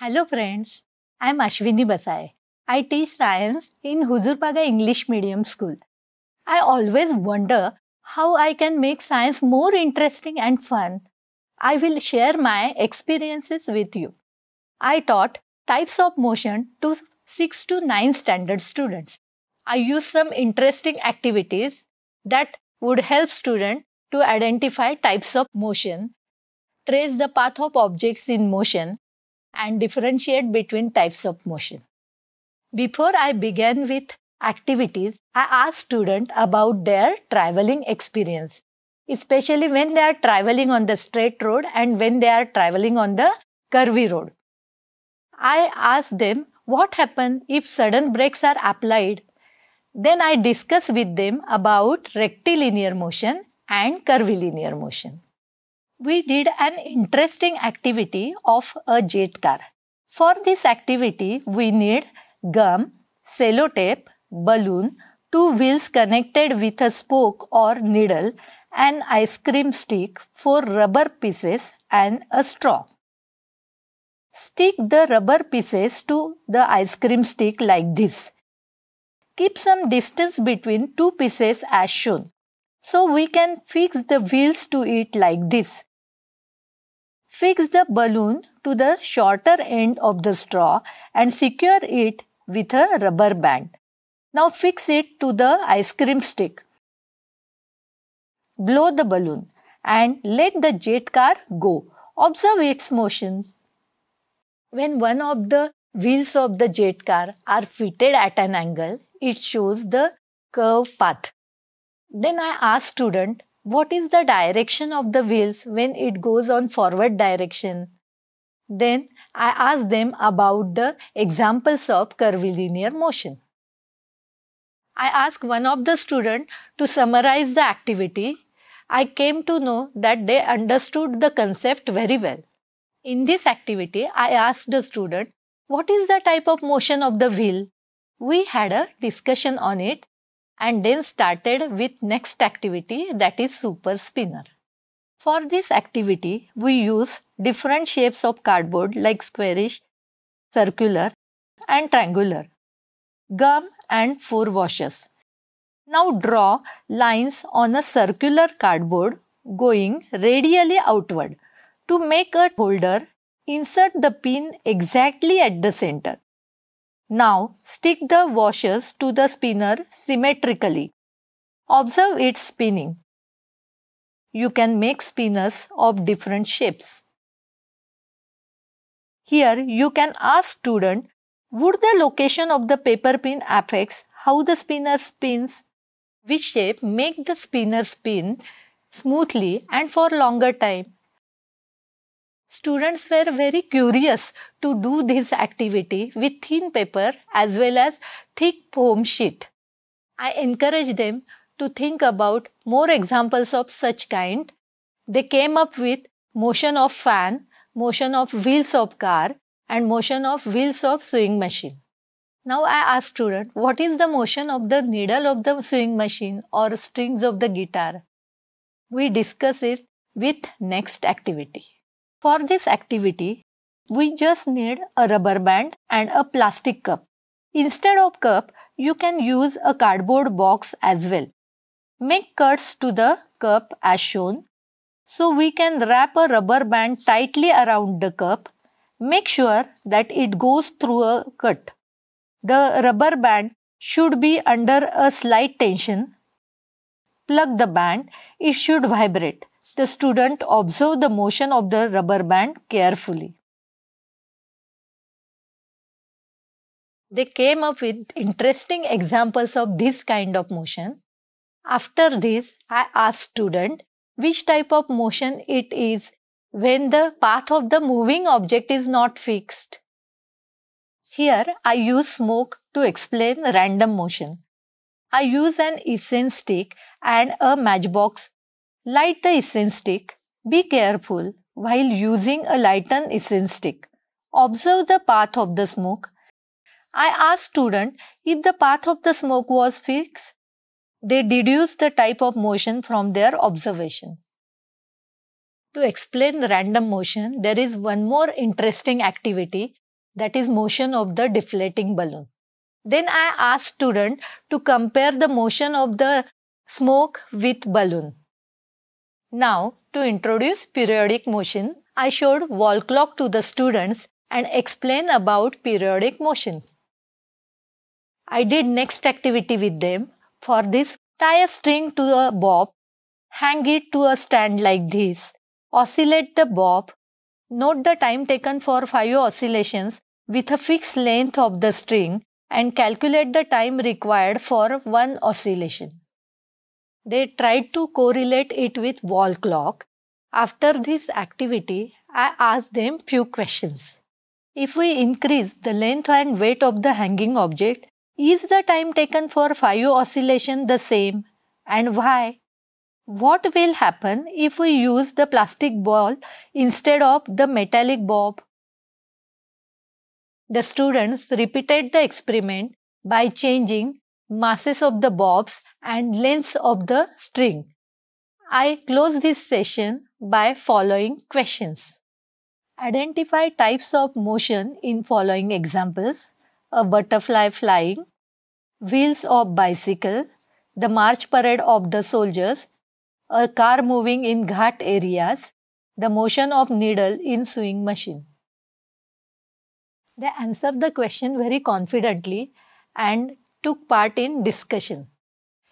Hello friends, I am Ashwini Basai. I teach science in Huzurpaga English Medium School. I always wonder how I can make science more interesting and fun. I will share my experiences with you. I taught types of motion to 6 to 9 standard students. I used some interesting activities that would help students to identify types of motion, trace the path of objects in motion, and differentiate between types of motion. Before I began with activities, I asked students about their traveling experience, especially when they are traveling on the straight road and when they are traveling on the curvy road. I asked them what happens if sudden brakes are applied. Then I discuss with them about rectilinear motion and curvilinear motion we did an interesting activity of a jet car. For this activity, we need gum, sellotape, balloon, two wheels connected with a spoke or needle, an ice cream stick, four rubber pieces, and a straw. Stick the rubber pieces to the ice cream stick like this. Keep some distance between two pieces as shown. So we can fix the wheels to it like this. Fix the balloon to the shorter end of the straw and secure it with a rubber band. Now fix it to the ice cream stick. Blow the balloon and let the jet car go. Observe its motion. When one of the wheels of the jet car are fitted at an angle, it shows the curve path. Then I ask student what is the direction of the wheels when it goes on forward direction. Then I ask them about the examples of curvilinear motion. I asked one of the student to summarize the activity. I came to know that they understood the concept very well. In this activity, I asked the student, what is the type of motion of the wheel? We had a discussion on it and then started with next activity that is super spinner. For this activity, we use different shapes of cardboard like squarish, circular and triangular, gum and four washes. Now draw lines on a circular cardboard going radially outward. To make a holder, insert the pin exactly at the center. Now stick the washers to the spinner symmetrically. Observe its spinning. You can make spinners of different shapes. Here you can ask student, would the location of the paper pin affects how the spinner spins? Which shape make the spinner spin smoothly and for longer time? Students were very curious to do this activity with thin paper as well as thick foam sheet. I encouraged them to think about more examples of such kind. They came up with motion of fan, motion of wheels of car and motion of wheels of sewing machine. Now I ask student, what is the motion of the needle of the sewing machine or strings of the guitar? We discuss it with next activity. For this activity, we just need a rubber band and a plastic cup. Instead of cup, you can use a cardboard box as well. Make cuts to the cup as shown. So we can wrap a rubber band tightly around the cup. Make sure that it goes through a cut. The rubber band should be under a slight tension. Plug the band, it should vibrate the student observe the motion of the rubber band carefully. They came up with interesting examples of this kind of motion. After this, I asked student which type of motion it is when the path of the moving object is not fixed. Here, I use smoke to explain random motion. I use an essence stick and a matchbox Light the essence stick. Be careful while using a lighten essence stick. Observe the path of the smoke. I asked student if the path of the smoke was fixed. They deduce the type of motion from their observation. To explain random motion, there is one more interesting activity that is motion of the deflating balloon. Then I asked student to compare the motion of the smoke with balloon. Now, to introduce periodic motion, I showed wall clock to the students and explain about periodic motion. I did next activity with them. For this, tie a string to a bob, hang it to a stand like this, oscillate the bob, note the time taken for 5 oscillations with a fixed length of the string and calculate the time required for one oscillation. They tried to correlate it with wall clock. After this activity, I asked them few questions. If we increase the length and weight of the hanging object, is the time taken for FIO oscillation the same and why? What will happen if we use the plastic ball instead of the metallic bob? The students repeated the experiment by changing masses of the bobs and lengths of the string. I close this session by following questions. Identify types of motion in following examples. A butterfly flying, wheels of bicycle, the march parade of the soldiers, a car moving in ghat areas, the motion of needle in sewing machine. They answer the question very confidently and took part in discussion.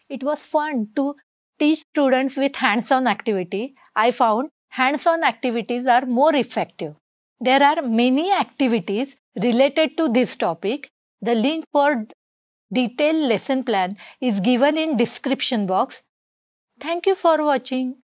It was fun to teach students with hands-on activity. I found hands-on activities are more effective. There are many activities related to this topic. The link for detailed lesson plan is given in description box. Thank you for watching.